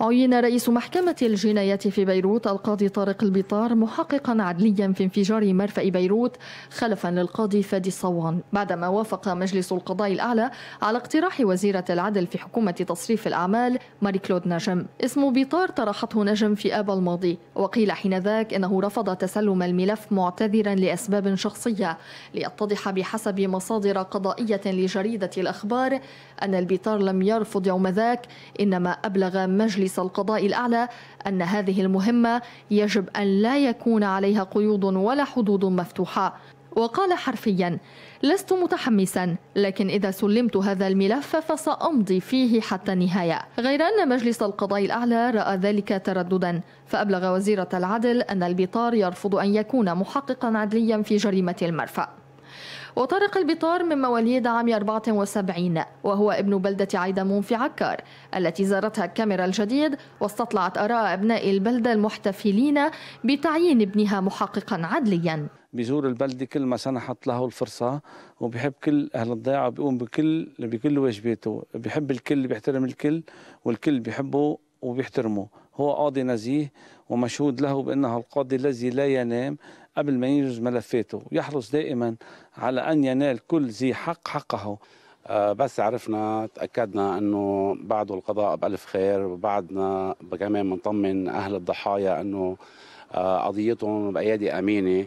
عين رئيس محكمة الجنايات في بيروت القاضي طارق البطار محققا عدليا في انفجار مرفأ بيروت خلفا للقاضي فادي الصوان بعدما وافق مجلس القضاء الأعلى على اقتراح وزيرة العدل في حكومة تصريف الأعمال ماري كلود نجم اسم بطار طرحته نجم في آب الماضي وقيل حينذاك إنه رفض تسلم الملف معتذرا لأسباب شخصية ليتضح بحسب مصادر قضائية لجريدة الأخبار أن البطار لم يرفض يوم ذاك إنما أبلغ مجلس مجلس القضاء الأعلى أن هذه المهمة يجب أن لا يكون عليها قيود ولا حدود مفتوحة وقال حرفيا لست متحمسا لكن إذا سلمت هذا الملف فسأمضي فيه حتى النهاية غير أن مجلس القضاء الأعلى رأى ذلك ترددا فأبلغ وزيرة العدل أن البطار يرفض أن يكون محققا عدليا في جريمة المرفأ وطارق البطار من مواليد عام 74 وهو ابن بلدة عيدمون في عكار التي زارتها الكاميرا الجديد واستطلعت آراء أبناء البلدة المحتفلين بتعيين ابنها محققا عدليا بيزور البلدة كل ما سنحت له الفرصة وبيحب كل أهل الضيعة بيقوم بكل بكل واجباته بيحب الكل بيحترم الكل والكل بيحبه وبيحترمه هو قاضي نزيه ومشهود له بأنه القاضي الذي لا ينام قبل ما ينجز ملفاته يحرص دائما على أن ينال كل ذي حق حقه آه، بس عرفنا تأكدنا أنه بعده القضاء بألف خير وبعدنا كمان بنطمن أهل الضحايا أنه آه، قضيتهم بأيادي أمينة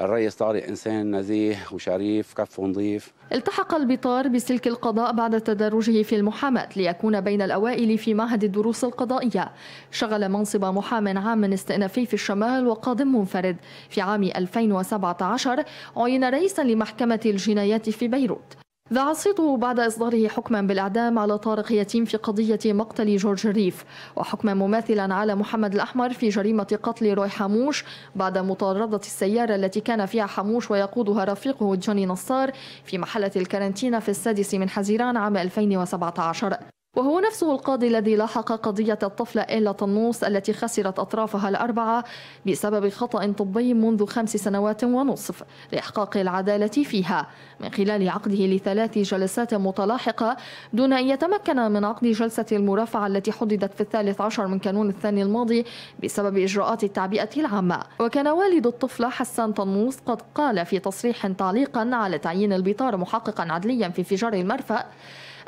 الرئيس طارق إنسان نزيه وشريف كفه نظيف التحق البطار بسلك القضاء بعد تدرجه في المحاماة ليكون بين الأوائل في معهد الدروس القضائية شغل منصب محام عام استئنافي في الشمال وقاض منفرد في عام 2017 عين رئيسا لمحكمة الجنايات في بيروت ذاع الصيد بعد إصداره حكما بالإعدام على طارق يتيم في قضية مقتل جورج ريف وحكما مماثلا على محمد الأحمر في جريمة قتل روي حموش بعد مطاردة السيارة التي كان فيها حموش ويقودها رفيقه جوني نصار في محلة الكارنتينا في السادس من حزيران عام 2017 وهو نفسه القاضي الذي لاحق قضية الطفلة إيلا طنوس التي خسرت أطرافها الأربعة بسبب خطأ طبي منذ خمس سنوات ونصف لإحقاق العدالة فيها من خلال عقده لثلاث جلسات متلاحقة دون أن يتمكن من عقد جلسة المرافعة التي حددت في الثالث عشر من كانون الثاني الماضي بسبب إجراءات التعبئة العامة وكان والد الطفلة حسان طنوس قد قال في تصريح تعليقا على تعيين البطار محققا عدليا في انفجار المرفأ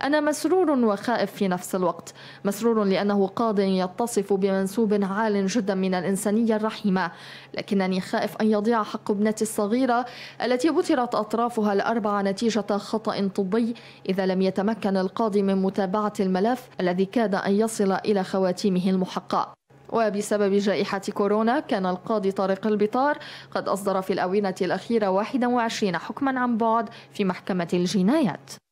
أنا مسرور وخائف في نفس الوقت مسرور لأنه قاض يتصف بمنسوب عال جدا من الإنسانية الرحيمة لكنني خائف أن يضيع حق ابنتي الصغيرة التي بترت أطرافها الأربعة نتيجة خطأ طبي إذا لم يتمكن القاضي من متابعة الملف الذي كاد أن يصل إلى خواتيمه المحقة وبسبب جائحة كورونا كان القاضي طارق البطار قد أصدر في الآونة الأخيرة 21 حكما عن بعد في محكمة الجنايات